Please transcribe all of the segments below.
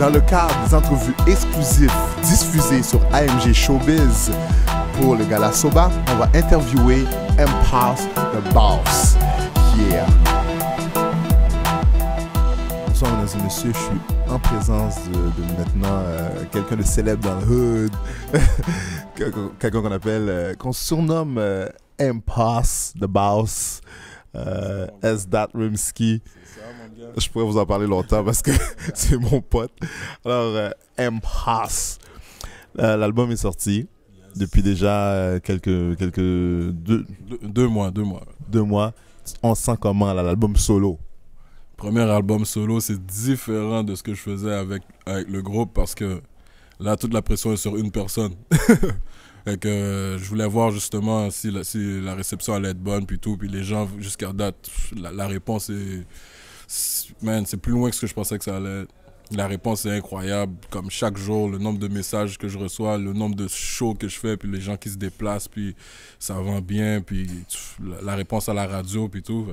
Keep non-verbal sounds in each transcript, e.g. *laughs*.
dans le cadre des entrevues exclusives diffusées sur AMG Showbiz pour le Gala Soba, on va interviewer Empath the Boss. Yeah. Bonsoir mesdames et messieurs, je suis en présence de, maintenant euh, quelqu'un de célèbre dans le hood, *laughs* quelqu'un qu'on appelle, euh, qu'on surnomme euh, the Boss euh, Dat Rimsky. Je pourrais vous en parler longtemps parce que *laughs* c'est mon pote. Alors, euh, M. Haas. Euh, l'album est sorti depuis déjà euh, quelques, quelques deux, mois, deux mois. Deux mois. On sent comment l'album solo Premier album solo, c'est différent de ce que je faisais avec, avec le groupe parce que là, toute la pression est sur une personne. *laughs* Fait que euh, je voulais voir justement si la, si réception allait être bonne, puis tout. Puis les gens, jusqu'à date, la, réponse est. c'est plus loin que ce que je pensais que ça allait être. La réponse est incroyable. Comme chaque jour, le nombre de messages que je reçois, le nombre de shows que je fais, puis les gens qui se déplacent, puis ça vend bien, puis la réponse à la radio, puis tout.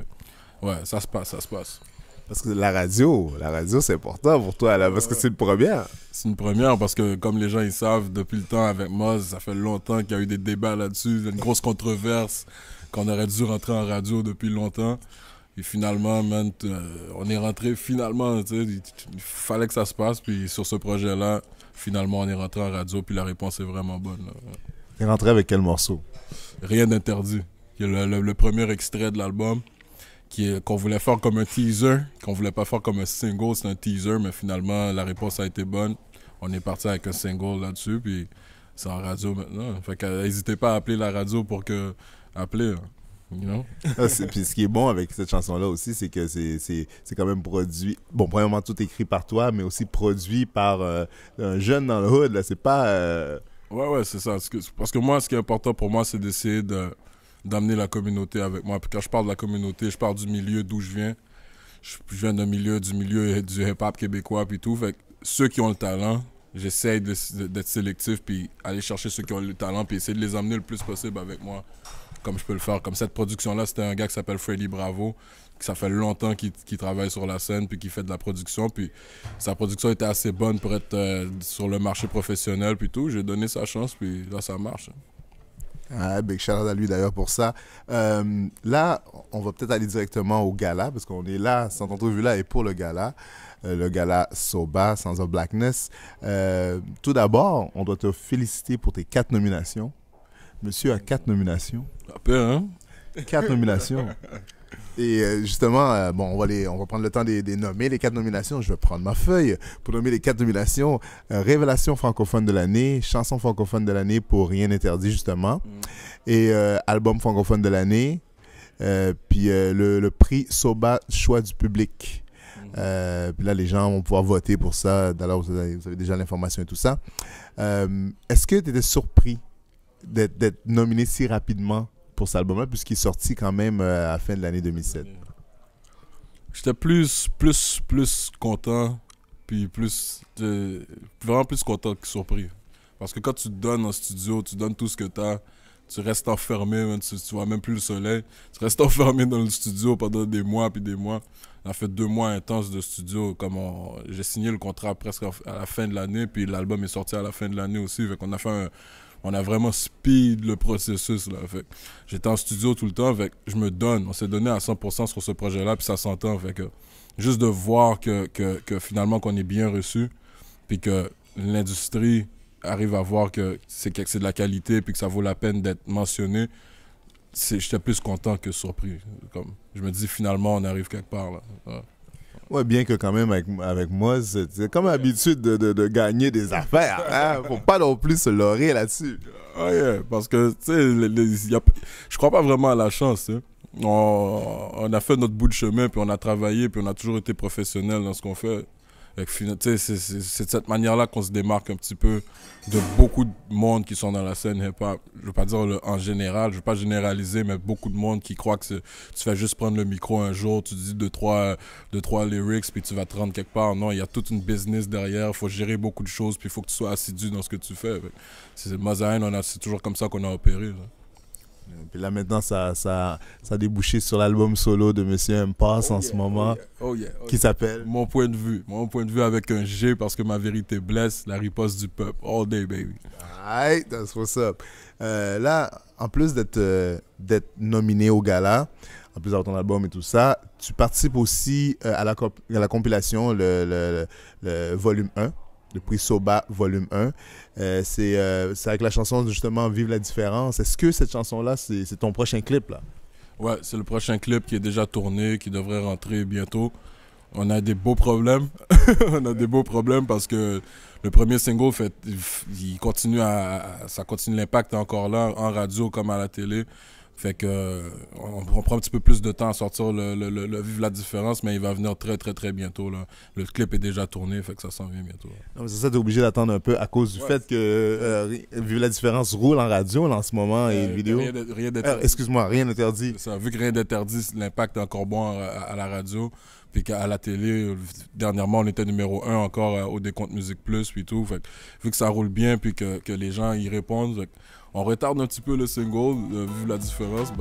Ouais, ça se passe, ça se passe. Parce que la radio, la radio, c'est important pour toi, là, parce que c'est une première. C'est une première, parce que comme les gens, ils savent, depuis le temps avec Moz, ça fait longtemps qu'il y a eu des débats là-dessus, une grosse controverse, qu'on aurait dû rentrer en radio depuis longtemps. Et finalement, man, euh, on est rentré finalement, il fallait que ça se passe, puis sur ce projet-là, finalement, on est rentré en radio, puis la réponse est vraiment bonne. Là. Et rentré avec quel morceau Rien d'interdit. le premier extrait de l'album qu'on voulait faire comme un teaser, qu'on voulait pas faire comme un single, c'est un teaser, mais finalement la réponse a été bonne. On est parti avec un single là-dessus, puis c'est en radio maintenant. Fait n'hésitez pas à appeler la radio pour que appeler. Hein, you know? Ah, puis ce qui est bon avec cette chanson-là aussi, c'est que c'est quand même produit. Bon, premièrement, tout écrit par toi, mais aussi produit par euh, un jeune dans le hood. C'est pas. Euh, ouais, ouais, c'est ça. Parce que moi, ce qui est important pour moi, c'est d'essayer de d'amener la communauté avec moi. Puis quand je parle de la communauté, je parle du milieu d'où je viens. Je, viens d'un milieu, du milieu du hip-hop québécois, puis tout. Fait que ceux qui ont le talent, j'essaie d'être sélectif, puis aller chercher ceux qui ont le talent, puis essayer de les amener le plus possible avec moi, comme je peux le faire. Comme cette production-là, c'était un gars qui s'appelle Freddy Bravo, qui ça fait longtemps qu'il travaille sur la scène, puis qui fait de la production, puis sa production était assez bonne pour être euh, sur le marché professionnel, puis tout. J'ai donné sa chance, puis là, ça marche. Hein. Ah, big à lui d'ailleurs pour ça. Euh, là, on va peut-être aller directement au gala parce qu'on est là, cette entrevue là, et pour le gala, euh, le gala Soba, Sans of Blackness. Euh, tout d'abord, on doit te féliciter pour tes quatre nominations. Monsieur a quatre nominations. Un peu, hein? Quatre nominations. *laughs* Et euh, justement, euh, bon, on va, on va prendre le temps de nommer, les quatre nominations. Je vais prendre ma feuille pour nommer les quatre nominations. Euh, Révélation francophone de l'année, chanson francophone de l'année pour Rien Interdit, justement, mm. et album francophone de l'année, puis le, prix Soba Choix du public. Mm. puis là, les gens vont pouvoir voter pour ça. D'ailleurs, vous, vous, avez déjà l'information et tout ça. Est-ce que tu étais surpris d'être nominé si rapidement pour cet album-là, puisqu'il est sorti quand même euh, à la fin de l'année 2007. J'étais plus, plus, plus content, puis plus, de, vraiment plus content que surpris. Parce que quand tu donnes en studio, tu donnes tout ce que tu as, tu restes enfermé, tu, ne vois même plus le soleil, tu restes *laughs* enfermé dans le studio pendant des mois, puis des mois. On a fait deux mois intenses de studio. Comme j'ai signé le contrat presque à la fin de l'année, puis l'album est sorti à la fin de l'année aussi. donc qu'on a fait un, on a vraiment speed le processus. là. j'étais en studio tout le temps, Avec, je me donne. On s'est donné à 100% sur ce projet-là, puis ça s'entend. Fait juste de voir que, finalement qu'on est bien reçu, puis que l'industrie arrive à voir que c'est de la qualité, puis que ça vaut la peine d'être mentionné, j'étais plus content que surpris. Comme, je me dis finalement on arrive quelque part. Là. Ouais, bien que quand même avec, avec moi, c'est comme habitude de, gagner des affaires. ne hein. Faut pas non plus se leurrer là-dessus. Oui, parce que, tu sais, je crois pas vraiment à la chance. Hein. On, a fait notre bout de chemin, puis on a travaillé, puis on a toujours été professionnel dans ce qu'on fait. C'est, de cette manière-là qu'on se démarque un petit peu de beaucoup de monde qui sont dans la scène hip-hop. Je veux pas dire en général, je veux pas généraliser, mais beaucoup de monde qui croit que tu vas juste prendre le micro un jour, tu dis deux, trois, deux, trois lyrics, puis tu vas te rendre quelque part. Non, il y a toute une business derrière, il faut gérer beaucoup de choses, puis il faut que tu sois assidu dans ce que tu fais. C'est Mazarin, on a, c'est toujours comme ça qu'on a opéré. Et là maintenant, ça, ça, ça a débouché sur l'album solo de Monsieur Impasse oh en ce oh moment, oh qui s'appelle Mon point de vue. Mon point de vue avec un G parce que ma vérité blesse, la riposte du peuple. All day, baby. right, that's what's up. Euh, là, en plus d'être euh, d'être nominé au gala, en plus d'avoir ton album et tout ça, tu participes aussi euh, à, la la compilation, le, le volume 1 le prix Soba Volume 1. Euh, euh, c'est avec la chanson justement Vive la différence. Est-ce que cette chanson-là, c'est ton prochain clip là Ouais, c'est le prochain clip qui est déjà tourné, qui devrait rentrer bientôt. On a des beaux problèmes. *laughs* on a des beaux problèmes parce que le premier single fait, il continue à, ça continue l'impact encore là en radio comme à la télé. Fait que euh, on, prend un petit peu plus de temps à sortir le, Vive la différence, mais il va venir très très très bientôt. Là. Le clip est déjà tourné, fait que ça s'en vient bientôt. c'est ça, t'es obligé d'attendre un peu à cause du fait que euh, Vive la différence roule en radio en ce moment et euh, vidéo. excuse-moi, rien d'interdit. Ça, vu que rien d'interdit, l'impact est encore bon à la radio puis à la télé, dernièrement, on était numéro un encore euh, au Décompte Musique Plus, puis tout. Fait, vu que ça roule bien, puis que, que, les gens y répondent, on retarde un petit peu le single, euh, vu la différence,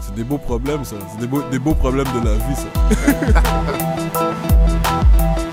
c'est des beaux problèmes, ça. C'est des beaux, des beaux problèmes de la vie, ça. *laughs*